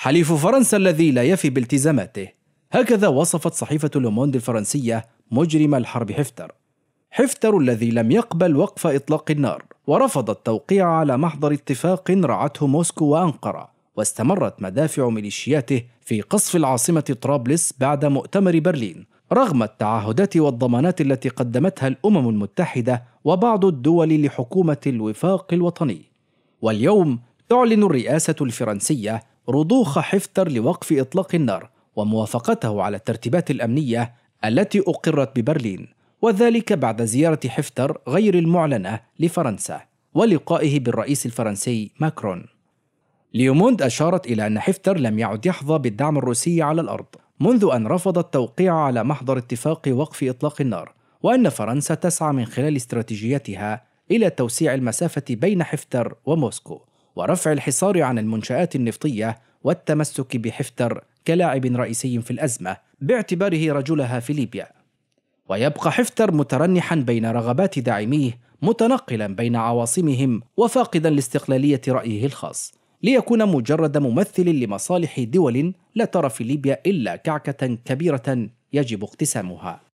حليف فرنسا الذي لا يفي بالتزاماته هكذا وصفت صحيفة لوموند الفرنسية مجرم الحرب حفتر حفتر الذي لم يقبل وقف إطلاق النار ورفض التوقيع على محضر اتفاق رعته موسكو وأنقرة واستمرت مدافع ميليشياته في قصف العاصمة طرابلس بعد مؤتمر برلين رغم التعهدات والضمانات التي قدمتها الأمم المتحدة وبعض الدول لحكومة الوفاق الوطني واليوم تعلن الرئاسة الفرنسية رضوخ حفتر لوقف إطلاق النار وموافقته على الترتيبات الأمنية التي أقرت ببرلين وذلك بعد زيارة حفتر غير المعلنة لفرنسا ولقائه بالرئيس الفرنسي ماكرون ليوموند أشارت إلى أن حفتر لم يعد يحظى بالدعم الروسي على الأرض منذ أن رفض التوقيع على محضر اتفاق وقف إطلاق النار وأن فرنسا تسعى من خلال استراتيجيتها إلى توسيع المسافة بين حفتر وموسكو ورفع الحصار عن المنشآت النفطية والتمسك بحفتر كلاعب رئيسي في الأزمة باعتباره رجلها في ليبيا ويبقى حفتر مترنحا بين رغبات داعميه متنقلا بين عواصمهم وفاقدا لاستقلالية رأيه الخاص ليكون مجرد ممثل لمصالح دول لا ترى في ليبيا إلا كعكة كبيرة يجب اقتسامها